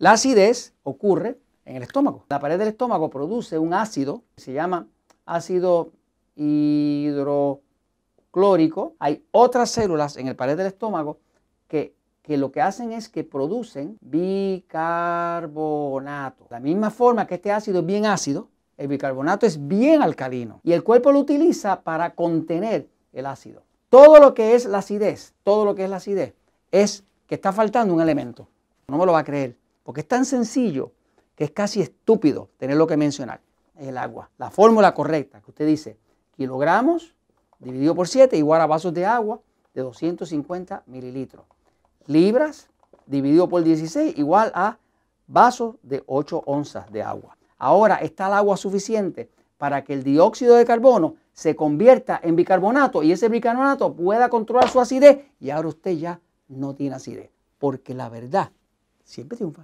La acidez ocurre en el estómago. La pared del estómago produce un ácido que se llama ácido hidroclórico. Hay otras células en el pared del estómago que, que lo que hacen es que producen bicarbonato. De la misma forma que este ácido es bien ácido, el bicarbonato es bien alcalino y el cuerpo lo utiliza para contener el ácido. Todo lo que es la acidez, todo lo que es la acidez, es que está faltando un elemento. No me lo va a creer. Porque es tan sencillo que es casi estúpido tenerlo que mencionar. el agua. La fórmula correcta que usted dice, kilogramos dividido por 7 igual a vasos de agua de 250 mililitros. Libras dividido por 16 igual a vasos de 8 onzas de agua. Ahora está el agua suficiente para que el dióxido de carbono se convierta en bicarbonato y ese bicarbonato pueda controlar su acidez y ahora usted ya no tiene acidez, porque la verdad siempre triunfa.